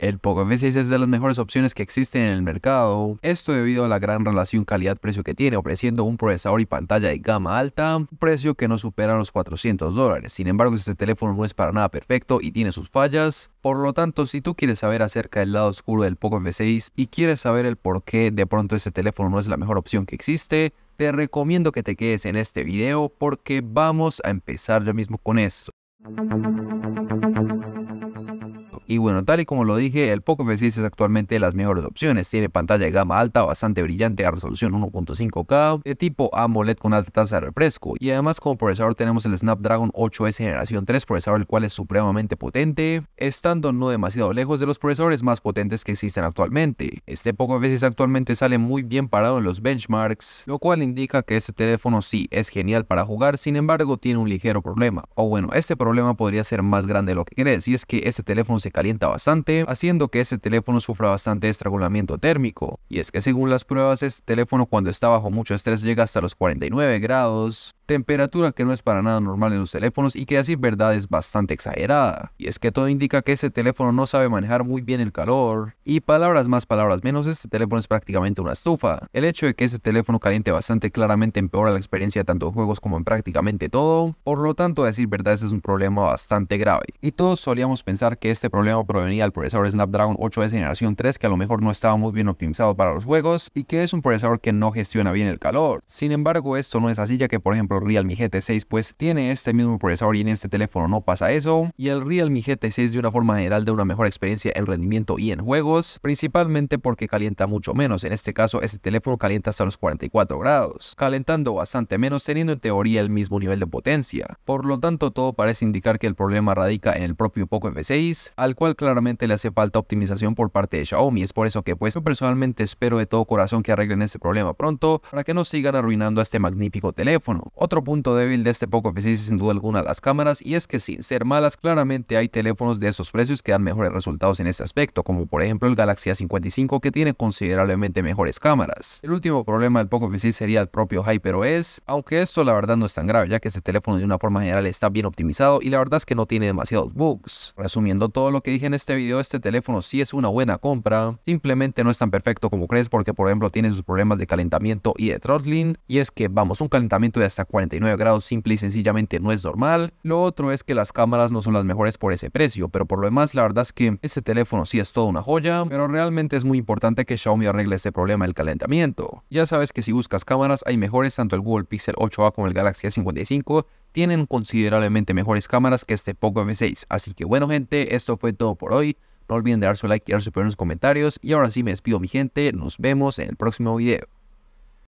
El Poco M6 es de las mejores opciones que existen en el mercado, esto debido a la gran relación calidad-precio que tiene, ofreciendo un procesador y pantalla de gama alta, un precio que no supera los 400 dólares. Sin embargo, este teléfono no es para nada perfecto y tiene sus fallas, por lo tanto, si tú quieres saber acerca del lado oscuro del Poco M6 y quieres saber el por qué de pronto este teléfono no es la mejor opción que existe, te recomiendo que te quedes en este video porque vamos a empezar ya mismo con esto. Y bueno, tal y como lo dije, el Poco F6 es actualmente de las mejores opciones. Tiene pantalla de gama alta, bastante brillante, a resolución 1.5K, de tipo AMOLED con alta tasa de refresco. Y además como procesador tenemos el Snapdragon 8S generación 3, procesador el cual es supremamente potente, estando no demasiado lejos de los procesadores más potentes que existen actualmente. Este Poco F6 actualmente sale muy bien parado en los benchmarks, lo cual indica que este teléfono sí es genial para jugar, sin embargo tiene un ligero problema. O bueno, este problema podría ser más grande de lo que crees, y es que este teléfono se calienta bastante, haciendo que ese teléfono sufra bastante estrangulamiento térmico. Y es que según las pruebas, este teléfono cuando está bajo mucho estrés llega hasta los 49 grados, temperatura que no es para nada normal en los teléfonos y que decir verdad es bastante exagerada. Y es que todo indica que este teléfono no sabe manejar muy bien el calor. Y palabras más, palabras menos, este teléfono es prácticamente una estufa. El hecho de que este teléfono caliente bastante claramente empeora la experiencia tanto en juegos como en prácticamente todo. Por lo tanto, a decir verdad, ese es un problema bastante grave. Y todos solíamos pensar que este problema provenía del procesador Snapdragon 8S generación 3 que a lo mejor no estaba muy bien optimizado para los juegos y que es un procesador que no gestiona bien el calor. Sin embargo, esto no es así ya que por ejemplo Realme GT6 pues tiene este mismo procesador y en este teléfono no pasa eso. Y el Realme GT6 de una forma general da una mejor experiencia en rendimiento y en juegos, principalmente porque calienta mucho menos. En este caso este teléfono calienta hasta los 44 grados, calentando bastante menos teniendo en teoría el mismo nivel de potencia. Por lo tanto todo parece indicar que el problema radica en el propio Poco F6, al cual claramente le hace falta optimización por parte de Xiaomi. Es por eso que pues yo personalmente espero de todo corazón que arreglen este problema pronto para que no sigan arruinando a este magnífico teléfono. Otro punto débil de este poco oficial es sin duda alguna las cámaras, y es que sin ser malas, claramente hay teléfonos de esos precios que dan mejores resultados en este aspecto, como por ejemplo el Galaxy A55 que tiene considerablemente mejores cámaras. El último problema del poco F6 sería el propio HyperOS, aunque esto la verdad no es tan grave, ya que este teléfono de una forma general está bien optimizado y la verdad es que no tiene demasiados bugs. Resumiendo todo lo que dije en este video, este teléfono sí es una buena compra, simplemente no es tan perfecto como crees porque por ejemplo tiene sus problemas de calentamiento y de throttling, y es que vamos, un calentamiento de hasta 49 grados simple y sencillamente no es normal. Lo otro es que las cámaras no son las mejores por ese precio, pero por lo demás la verdad es que este teléfono sí es toda una joya, pero realmente es muy importante que Xiaomi arregle este problema del calentamiento. Ya sabes que si buscas cámaras hay mejores, tanto el Google Pixel 8a como el Galaxy a 55 tienen considerablemente mejores cámaras que este Poco M6. Así que bueno gente, esto fue todo por hoy. No olviden dar su like y dar su en los comentarios. Y ahora sí me despido mi gente, nos vemos en el próximo video.